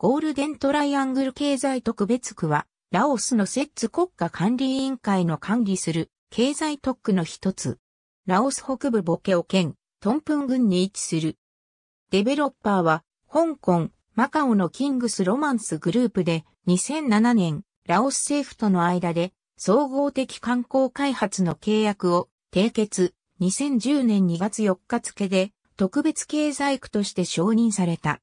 ゴールデントライアングル経済特別区は、ラオスの摂津国家管理委員会の管理する経済特区の一つ。ラオス北部ボケオ県、トンプン郡に位置する。デベロッパーは、香港、マカオのキングスロマンスグループで、2007年、ラオス政府との間で、総合的観光開発の契約を締結、2010年2月4日付で、特別経済区として承認された。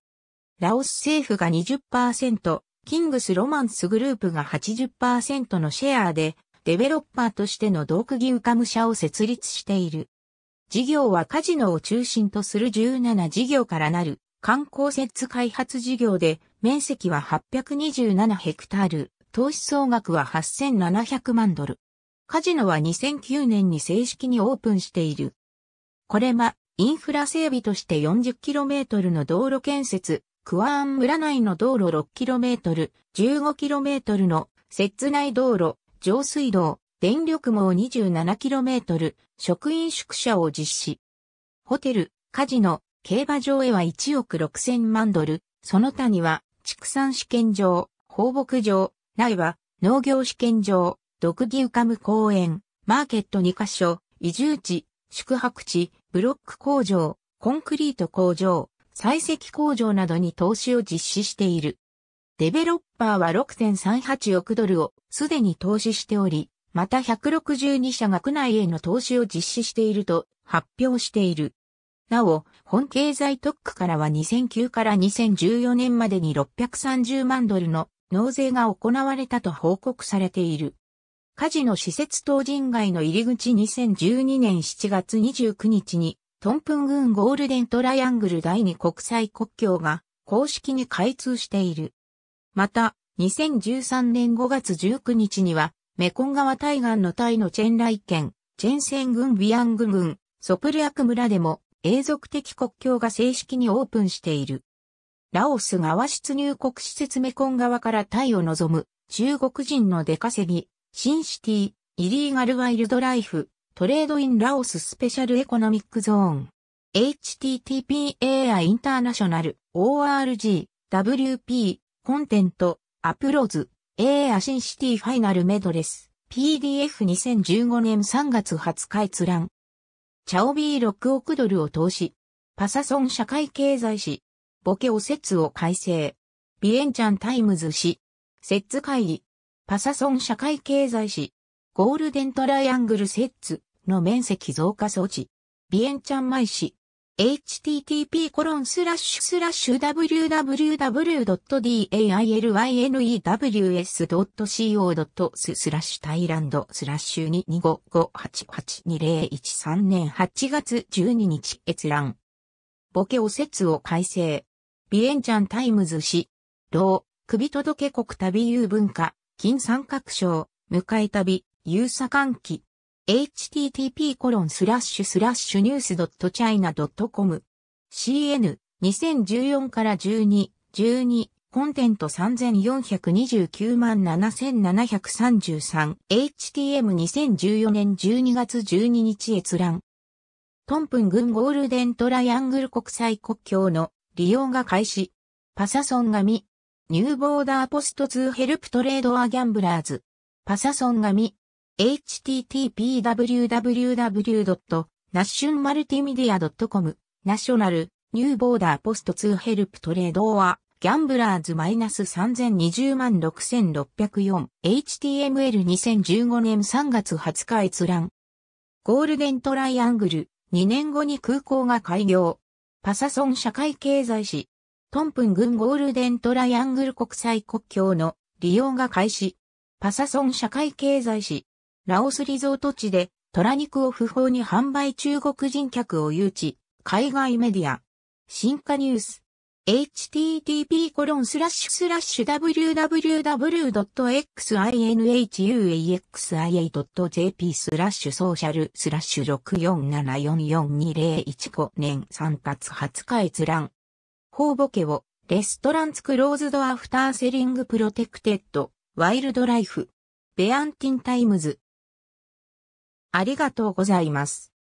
ラオス政府が20%、キングス・ロマンスグループが80%のシェアで、デベロッパーとしてのドークギウカム社を設立している。事業はカジノを中心とする17事業からなる観光設設開発事業で、面積は827ヘクタール、投資総額は8700万ドル。カジノは2009年に正式にオープンしている。これはインフラ整備として 40km の道路建設、クワーン村内の道路 6km、15km の設内道路、上水道、電力網 27km、職員宿舎を実施。ホテル、カジノ、競馬場へは1億6000万ドル、その他には、畜産試験場、放牧場、内は、農業試験場、独義浮かむ公園、マーケット2カ所、移住地、宿泊地、ブロック工場、コンクリート工場、採石工場などに投資を実施している。デベロッパーは6.38億ドルをすでに投資しており、また162社が区内への投資を実施していると発表している。なお、本経済特区からは2009から2014年までに630万ドルの納税が行われたと報告されている。カジノ施設等人街の入り口2012年7月29日にトンプン郡ゴールデントライアングル第2国際国境が公式に開通している。また、2013年5月19日には、メコン川対岸のタイのチェンライ県、チェンセン郡ビアング郡、ソプルアク村でも永続的国境が正式にオープンしている。ラオス側出入国施設メコン側からタイを望む中国人の出稼ぎ、シンシティ、イリーガルワイルドライフ、トレードインラオススペシャルエコノミックゾーン。httpai インターナショナル org wp コンテントアプローズ A アシンシティファイナルメドレス PDF2015 年3月20日閲覧。チャオビー6億ドルを投資。パサソン社会経済誌。ボケお説を改正。ビエンチャンタイムズ誌。ッツ会議。パサソン社会経済誌。ゴールデントライアングルセッツの面積増加装置。ビエンチャンマイ市。http コロンスラッシュスラッシュ www.dailynws.co. スラッシュタイランドスラッシュ2 2 5 5 8 8 2 0 1 3年8月12日閲覧。ボケお説を改正。ビエンチャンタイムズロー、首届国旅遊文化、金三角賞、迎え旅、有差換気。http コロンスラッシュスラッシュニュースドットチャイナドットコム cn2014 から12、12コンテント3429万 7733htm2014 年12月12日閲覧トンプン群ゴールデントライアングル国際国境の利用が開始パサソン紙ニューボーダーポスト2ヘルプトレードアギャンブラーズパサソン紙 http://www.nationalmultimedia.com ナショナルニューボーダーポスト2ヘルプトレードはギャンブラーズマイナス3020万6604 HTML 2015年3月20日閲覧ゴールデントライアングル2年後に空港が開業パサソン社会経済史トンプン群ゴールデントライアングル国際国境の利用が開始パサソン社会経済史ラオスリゾート地で、虎肉を不法に販売中国人客を誘致、海外メディア。新華ニュース。h t t p w w w x i n h u a x i a j p スラッシュソーシャルスラッシュ647442015年3月20日閲覧。放母家をレストランツクローズドアフターセリングプロテクテッドワイルドライフ。ベアンティンタイムズ。ありがとうございます。